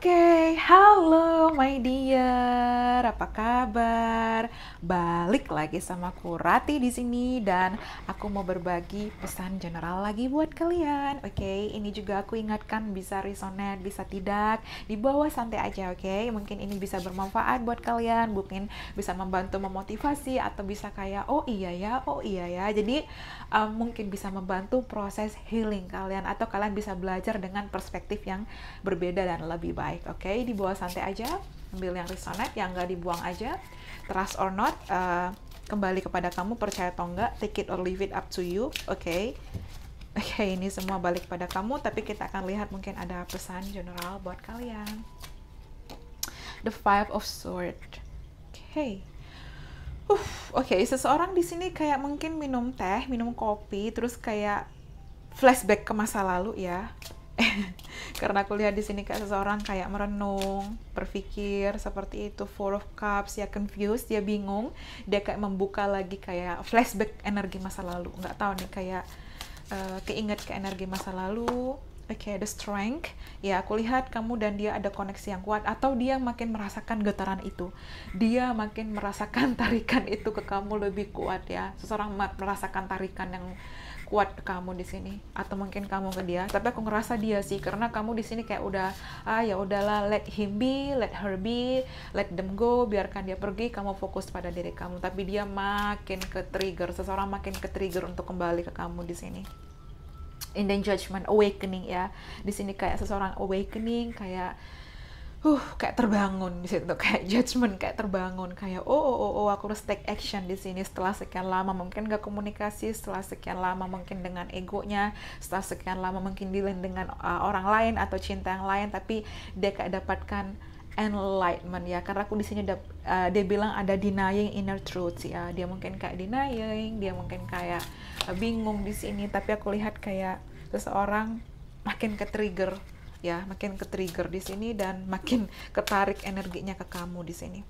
Okay. Hai, halo my dear, apa kabar? Balik lagi sama aku Rati di sini dan aku mau berbagi pesan general lagi buat kalian. Oke, okay? ini juga aku ingatkan bisa resonate, bisa tidak. Di bawah santai aja, oke? Okay? Mungkin ini bisa bermanfaat buat kalian, mungkin bisa membantu memotivasi atau bisa kayak oh iya ya, oh iya ya. Jadi um, mungkin bisa membantu proses healing kalian atau kalian bisa belajar dengan perspektif yang berbeda dan lebih baik, oke? Okay? di bawah santai aja, ambil yang resonate, yang nggak dibuang aja. Trust or not, uh, kembali kepada kamu percaya atau enggak, take it or leave it up to you, oke? Okay? Oke, okay, ini semua balik pada kamu, tapi kita akan lihat mungkin ada pesan general buat kalian. The Five of swords Oke. Okay. oke, okay. seseorang di sini kayak mungkin minum teh, minum kopi, terus kayak flashback ke masa lalu ya karena aku lihat di sini kayak seseorang kayak merenung, berpikir seperti itu, four of cups, ya confused, dia ya bingung, dia kayak membuka lagi kayak flashback energi masa lalu, nggak tahu nih kayak uh, keinget ke energi masa lalu, okay, the strength, ya aku lihat kamu dan dia ada koneksi yang kuat, atau dia makin merasakan getaran itu, dia makin merasakan tarikan itu ke kamu lebih kuat ya, seseorang merasakan tarikan yang kuat kamu di sini atau mungkin kamu ke dia tapi aku ngerasa dia sih karena kamu di sini kayak udah ah ya udahlah let him be let her be let them go biarkan dia pergi kamu fokus pada diri kamu tapi dia makin ke trigger seseorang makin ke trigger untuk kembali ke kamu di sini in the judgment awakening ya di sini kayak seseorang awakening kayak uh kayak terbangun di situ kayak judgement kayak terbangun kayak oh oh oh, oh aku harus take action di sini setelah sekian lama mungkin gak komunikasi setelah sekian lama mungkin dengan egonya setelah sekian lama mungkin dealing dengan uh, orang lain atau cinta yang lain tapi dia kayak dapatkan enlightenment ya karena aku di sini uh, dia bilang ada denying inner truth ya dia mungkin kayak denying dia mungkin kayak uh, bingung di sini tapi aku lihat kayak seseorang makin ke trigger ya makin ke trigger di sini dan makin ketarik energinya ke kamu di sini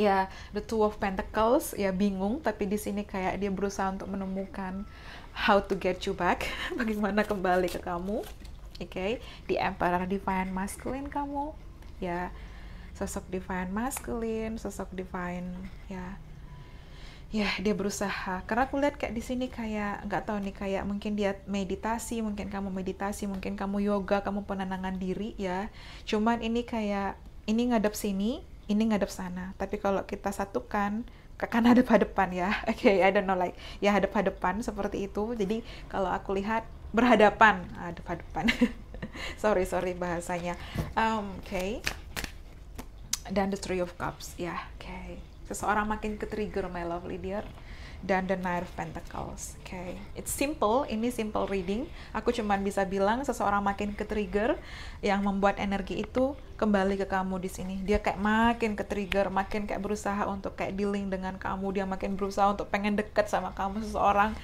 ya the two of pentacles ya bingung tapi di sini kayak dia berusaha untuk menemukan how to get you back bagaimana kembali ke kamu oke okay? di emperor divine masculine kamu ya sosok divine masculine sosok divine ya ya dia berusaha karena aku lihat kayak di sini kayak nggak tahu nih kayak mungkin dia meditasi mungkin kamu meditasi mungkin kamu yoga kamu penenangan diri ya cuman ini kayak ini ngadep sini ini ngadep sana tapi kalau kita satukan kan hadap depan ya oke okay, I don't know like ya hadap depan seperti itu jadi kalau aku lihat berhadapan hadap depan sorry sorry bahasanya um, oke okay. dan the three of cups ya yeah, oke okay seseorang makin ke trigger my lovely dear dan The Knight of Pentacles. Oke, okay. it's simple, ini simple reading. Aku cuman bisa bilang seseorang makin ke trigger yang membuat energi itu kembali ke kamu di sini. Dia kayak makin ke trigger, makin kayak berusaha untuk kayak dealing dengan kamu, dia makin berusaha untuk pengen deket sama kamu seseorang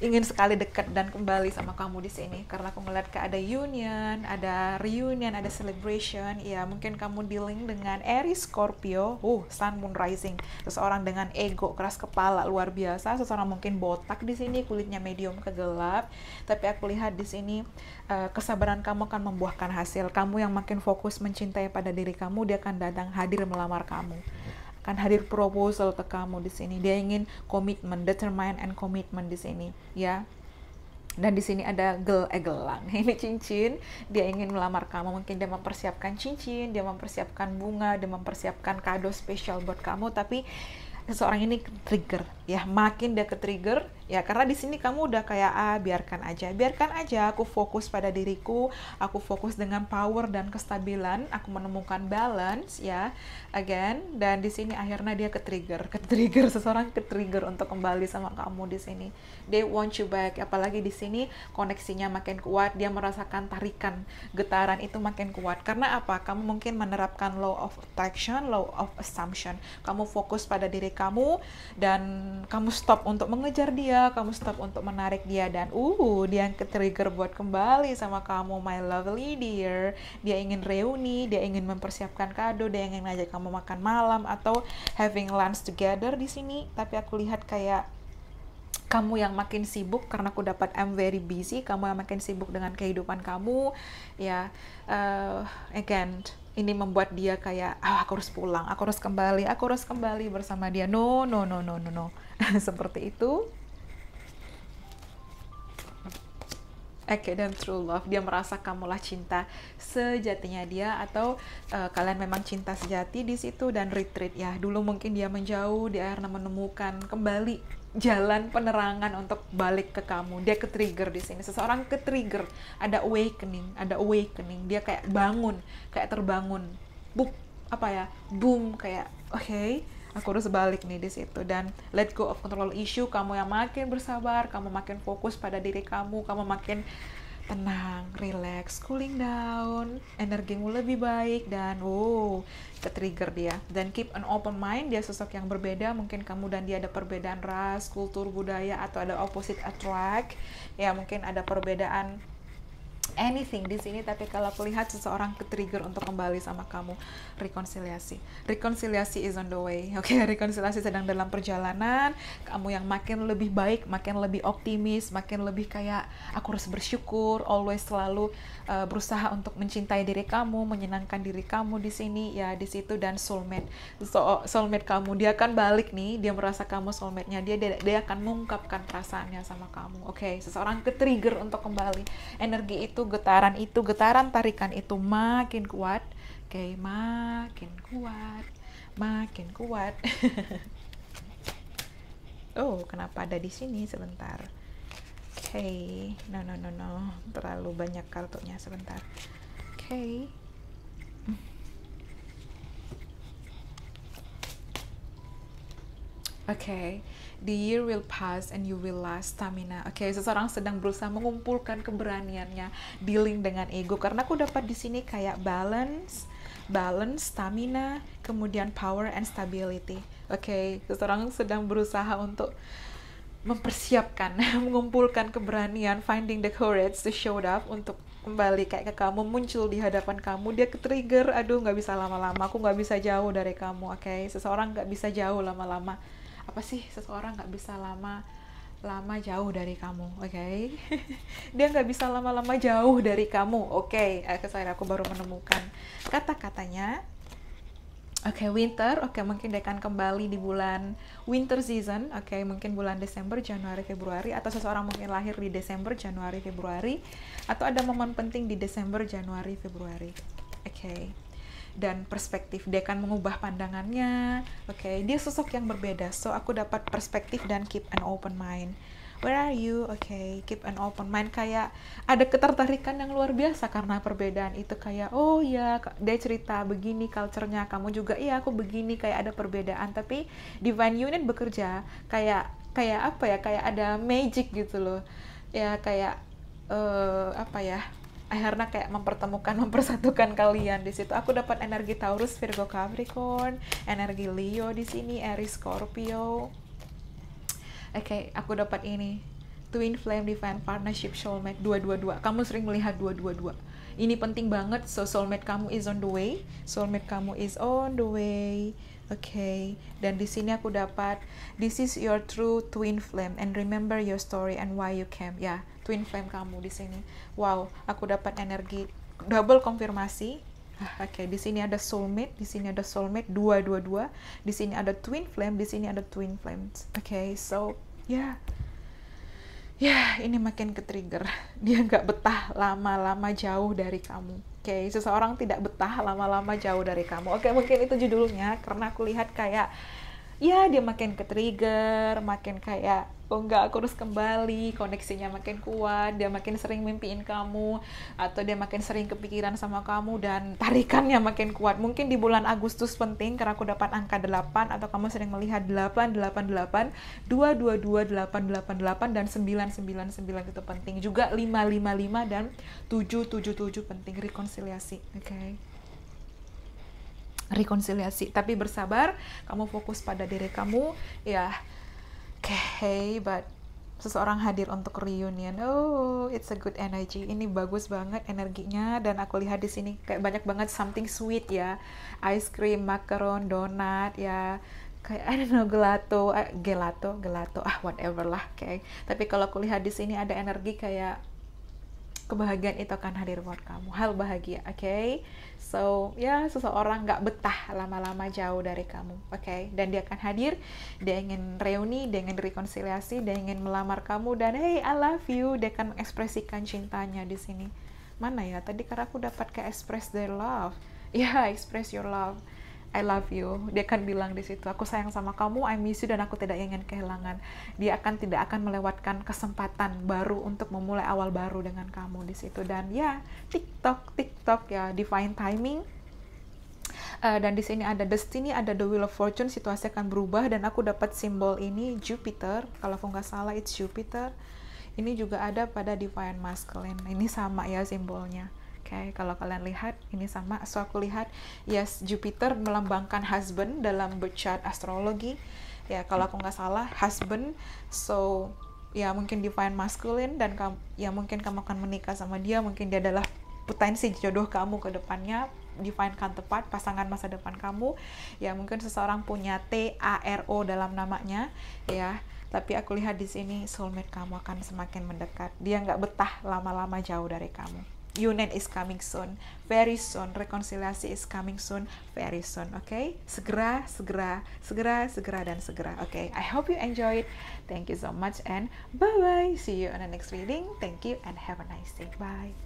ingin sekali dekat dan kembali sama kamu di sini karena aku ngeliat ke ada union, ada reunion, ada celebration. Ya, mungkin kamu dealing dengan Aries Scorpio, uh, Sun Moon Rising. Seseorang dengan ego keras kepala luar biasa, seseorang mungkin botak di sini, kulitnya medium ke gelap. Tapi aku lihat di sini eh, kesabaran kamu akan membuahkan hasil. Kamu yang makin fokus mencintai pada diri kamu, dia akan datang hadir melamar kamu akan hadir proposal ke kamu di sini. Dia ingin komitmen, determine and commitment di sini, ya. Dan di sini ada gel eh gelang. Ini cincin. Dia ingin melamar kamu. Mungkin dia mempersiapkan cincin, dia mempersiapkan bunga, dia mempersiapkan kado spesial buat kamu. Tapi seseorang ini trigger, ya. Makin dia ke trigger, ya karena di sini kamu udah kayak ah biarkan aja biarkan aja aku fokus pada diriku aku fokus dengan power dan kestabilan aku menemukan balance ya again dan di sini akhirnya dia ke trigger ke trigger seseorang ke trigger untuk kembali sama kamu di sini they want you back apalagi di sini koneksinya makin kuat dia merasakan tarikan getaran itu makin kuat karena apa kamu mungkin menerapkan law of attraction law of assumption kamu fokus pada diri kamu dan kamu stop untuk mengejar dia dia, kamu stop untuk menarik dia dan uh dia yang ketrigger buat kembali sama kamu my lovely dear. Dia ingin reuni, dia ingin mempersiapkan kado, dia ingin ngajak kamu makan malam atau having lunch together di sini. Tapi aku lihat kayak kamu yang makin sibuk karena aku dapat I'm very busy kamu yang makin sibuk dengan kehidupan kamu ya uh, again ini membuat dia kayak ah oh, aku harus pulang aku harus kembali aku harus kembali bersama dia no no no no no no seperti itu Okay dan true love dia merasa kamulah cinta sejatinya dia atau uh, kalian memang cinta sejati di situ dan retreat ya dulu mungkin dia menjauh dia akhirnya menemukan kembali jalan penerangan untuk balik ke kamu dia ke trigger di sini seseorang ke trigger ada awakening ada awakening dia kayak bangun kayak terbangun buk apa ya boom kayak oke okay, aku harus balik nih di situ dan let go of control issue kamu yang makin bersabar kamu makin fokus pada diri kamu kamu makin tenang, relax, cooling down, energimu lebih baik dan wow, ke trigger dia. Dan keep an open mind, dia sosok yang berbeda, mungkin kamu dan dia ada perbedaan ras, kultur, budaya atau ada opposite attract. Ya, mungkin ada perbedaan anything di sini tapi kalau aku lihat seseorang ke trigger untuk kembali sama kamu rekonsiliasi rekonsiliasi is on the way oke okay? rekonsiliasi sedang dalam perjalanan kamu yang makin lebih baik makin lebih optimis makin lebih kayak aku harus bersyukur always selalu uh, berusaha untuk mencintai diri kamu menyenangkan diri kamu di sini ya di situ dan soulmate so, soulmate kamu dia akan balik nih dia merasa kamu soulmate-nya dia, dia dia akan mengungkapkan perasaannya sama kamu oke okay? seseorang trigger untuk kembali energi itu itu, getaran itu, getaran tarikan itu makin kuat. Oke, okay, makin kuat, makin kuat. oh, kenapa ada di sini sebentar? Oke, okay. no no no no, terlalu banyak kartunya sebentar. Oke. Okay. Okay, the year will pass and you will last stamina. Oke, okay, seseorang sedang berusaha mengumpulkan keberaniannya dealing dengan ego karena aku dapat di sini kayak balance, balance, stamina, kemudian power and stability. Oke, okay, seseorang sedang berusaha untuk mempersiapkan, mengumpulkan keberanian, finding the courage to show up untuk kembali kayak ke kamu muncul di hadapan kamu dia ke trigger aduh nggak bisa lama-lama aku nggak bisa jauh dari kamu oke okay? seseorang nggak bisa jauh lama-lama apa sih seseorang nggak bisa lama lama jauh dari kamu, oke? Okay? Dia nggak bisa lama-lama jauh dari kamu, oke? Okay? Eh, saya aku baru menemukan kata-katanya. Oke, okay, winter, oke okay, mungkin dekan kembali di bulan winter season, oke okay, mungkin bulan Desember, Januari, Februari, atau seseorang mungkin lahir di Desember, Januari, Februari, atau ada momen penting di Desember, Januari, Februari, oke. Okay dan perspektif dia akan mengubah pandangannya oke okay? dia sosok yang berbeda so aku dapat perspektif dan keep an open mind where are you oke okay, keep an open mind kayak ada ketertarikan yang luar biasa karena perbedaan itu kayak oh ya dia cerita begini culturenya kamu juga iya aku begini kayak ada perbedaan tapi divine unit bekerja kayak kayak apa ya kayak ada magic gitu loh ya kayak uh, apa ya akhirnya kayak mempertemukan mempersatukan kalian di situ aku dapat energi Taurus Virgo Capricorn energi Leo di sini Aries Scorpio oke okay, aku dapat ini Twin Flame Divine Partnership Soulmate dua dua dua kamu sering melihat dua dua dua ini penting banget so soulmate kamu is on the way soulmate kamu is on the way Oke, okay. dan di sini aku dapat this is your true twin flame and remember your story and why you came. Ya, yeah twin flame kamu di sini. Wow, aku dapat energi double konfirmasi Oke, okay, di sini ada soulmate, di sini ada soulmate dua dua dua, di sini ada twin flame, di sini ada twin flames. Oke, okay, so ya, yeah. ya yeah, ini makin ke trigger. Dia nggak betah lama-lama jauh dari kamu. Oke, okay, seseorang tidak betah lama-lama jauh dari kamu. Oke, okay, mungkin itu judulnya karena aku lihat kayak ya dia makin ke trigger makin kayak oh enggak aku harus kembali koneksinya makin kuat dia makin sering mimpiin kamu atau dia makin sering kepikiran sama kamu dan tarikannya makin kuat mungkin di bulan Agustus penting karena aku dapat angka 8 atau kamu sering melihat 8 8 8 2 2 2 8 8 8 dan 9 9 9 itu penting juga 5 5 5 dan 7 7 7 penting rekonsiliasi oke okay? rekonsiliasi tapi bersabar kamu fokus pada diri kamu ya okay but seseorang hadir untuk reunion. Oh, it's a good energy. Ini bagus banget energinya dan aku lihat di sini kayak banyak banget something sweet ya. Ice cream, macaron, donat ya. Kayak I don't know gelato, eh, gelato, gelato, ah whatever lah kayak. Tapi kalau aku lihat di sini ada energi kayak kebahagiaan itu akan hadir buat kamu hal bahagia oke okay? so ya yeah, seseorang nggak betah lama-lama jauh dari kamu oke okay? dan dia akan hadir dia ingin reuni dia ingin rekonsiliasi dia ingin melamar kamu dan hey I love you dia akan mengekspresikan cintanya di sini mana ya tadi karena aku dapat ke express their love ya yeah, express your love I love you. Dia akan bilang di situ, aku sayang sama kamu, I miss you dan aku tidak ingin kehilangan. Dia akan tidak akan melewatkan kesempatan baru untuk memulai awal baru dengan kamu di situ. Dan ya, TikTok, TikTok ya, divine timing. Uh, dan di sini ada destiny, ada the wheel of fortune, situasi akan berubah dan aku dapat simbol ini Jupiter. Kalau aku nggak salah, it's Jupiter. Ini juga ada pada divine masculine. Ini sama ya simbolnya okay? kalau kalian lihat ini sama so aku lihat yes Jupiter melambangkan husband dalam chart astrologi ya kalau aku nggak salah husband so ya mungkin define masculine dan kamu, ya mungkin kamu akan menikah sama dia mungkin dia adalah potensi jodoh kamu ke depannya kan tepat pasangan masa depan kamu ya mungkin seseorang punya T A R O dalam namanya ya tapi aku lihat di sini soulmate kamu akan semakin mendekat dia nggak betah lama-lama jauh dari kamu Union is coming soon, very soon, rekonsiliasi is coming soon, very soon, oke? Okay? Segera, segera, segera, segera dan segera, oke? Okay? I hope you enjoy it. Thank you so much and bye bye. See you on the next reading. Thank you and have a nice day. Bye.